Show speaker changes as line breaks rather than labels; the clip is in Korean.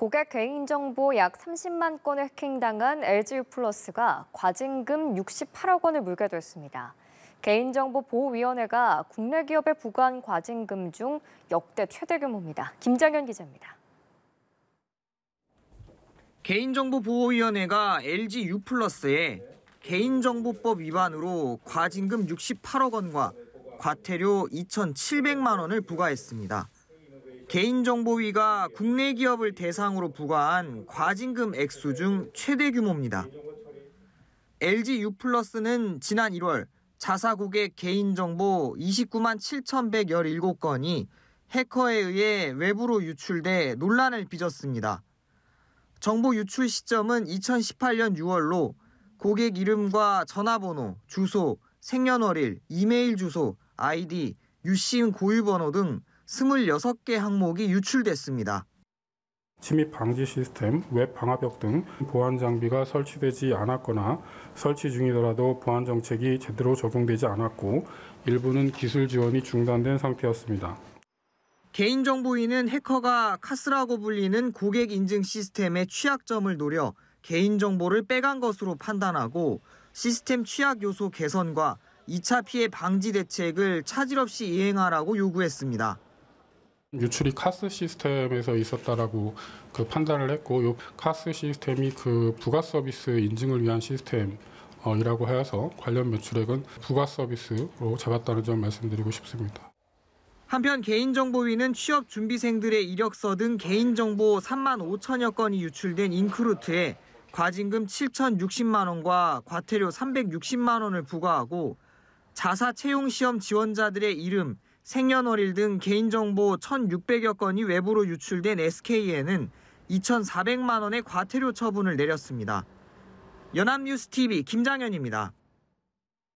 고객 개인정보 약 30만 건을 해킹당한 LG 유 플러스가 과징금 68억 원을 물게 됐습니다. 개인정보 보호위원회가 국내 기업에 부과한 과징금 중 역대 최대 규모입니다. 김장현 기자입니다.
개인정보보호위원회가 LG U+에 개인정보법 위반으로 과징금 68억 원과 과태료 2,700만 원을 부과했습니다. 개인정보위가 국내 기업을 대상으로 부과한 과징금 액수 중 최대 규모입니다. LG U+는 지난 1월 자사 고객 개인정보 29만 7,117건이 해커에 의해 외부로 유출돼 논란을 빚었습니다. 정보 유출 시점은 2018년 6월로 고객 이름과 전화번호, 주소, 생년월일, 이메일 주소, 아이디, 유심 고유번호 등 26개 항목이 유출됐습니다.
침입 방지 시스템, 웹 방화벽 등 보안 장비가 설치되지 않았거나 설치 중이더라도 보안 정책이 제대로 적용되지 않았고 일부는 기술 지원이 중단된 상태였습니다.
개인정보인은 해커가 카스라고 불리는 고객 인증 시스템의 취약점을 노려 개인정보를 빼간 것으로 판단하고 시스템 취약 요소 개선과 2차 피해 방지 대책을 차질 없이
이행하라고
요구했습니다.
유출이 카스 시스템에서 있었다라고 그 판단을 했고 요 카스 시스템이 그 부가 서비스 인증을 위한 시스템 어, 이라고 하여서 관련 매출액은 부가 서비스로 잡았다는 점 말씀드리고 싶습니다.
한편 개인정보위는 취업 준비생들의 이력서 등 개인정보 3만 5천여 건이 유출된 잉크루트에 과징금 7,060만 원과 과태료 360만 원을 부과하고 자사 채용 시험 지원자들의 이름, 생년월일 등 개인정보 1,600여 건이 외부로 유출된 SK에는 2,400만 원의 과태료 처분을 내렸습니다. 연합뉴스TV 김장현입니다.